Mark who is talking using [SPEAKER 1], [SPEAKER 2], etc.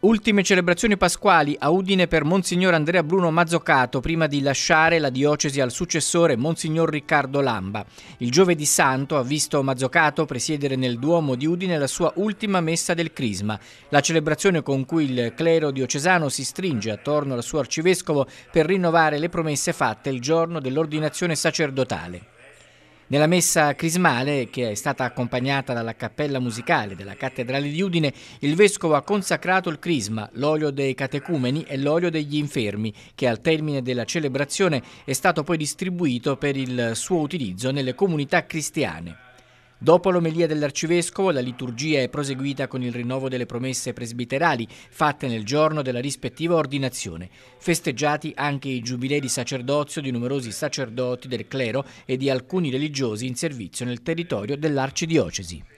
[SPEAKER 1] Ultime celebrazioni pasquali a Udine per Monsignor Andrea Bruno Mazzocato prima di lasciare la diocesi al successore Monsignor Riccardo Lamba. Il giovedì santo ha visto Mazzocato presiedere nel Duomo di Udine la sua ultima messa del Crisma, la celebrazione con cui il clero diocesano si stringe attorno al suo arcivescovo per rinnovare le promesse fatte il giorno dell'ordinazione sacerdotale. Nella messa crismale, che è stata accompagnata dalla cappella musicale della cattedrale di Udine, il vescovo ha consacrato il crisma, l'olio dei catecumeni e l'olio degli infermi, che al termine della celebrazione è stato poi distribuito per il suo utilizzo nelle comunità cristiane. Dopo l'omelia dell'arcivescovo, la liturgia è proseguita con il rinnovo delle promesse presbiterali fatte nel giorno della rispettiva ordinazione, festeggiati anche i giubilei di sacerdozio di numerosi sacerdoti del clero e di alcuni religiosi in servizio nel territorio dell'arcidiocesi.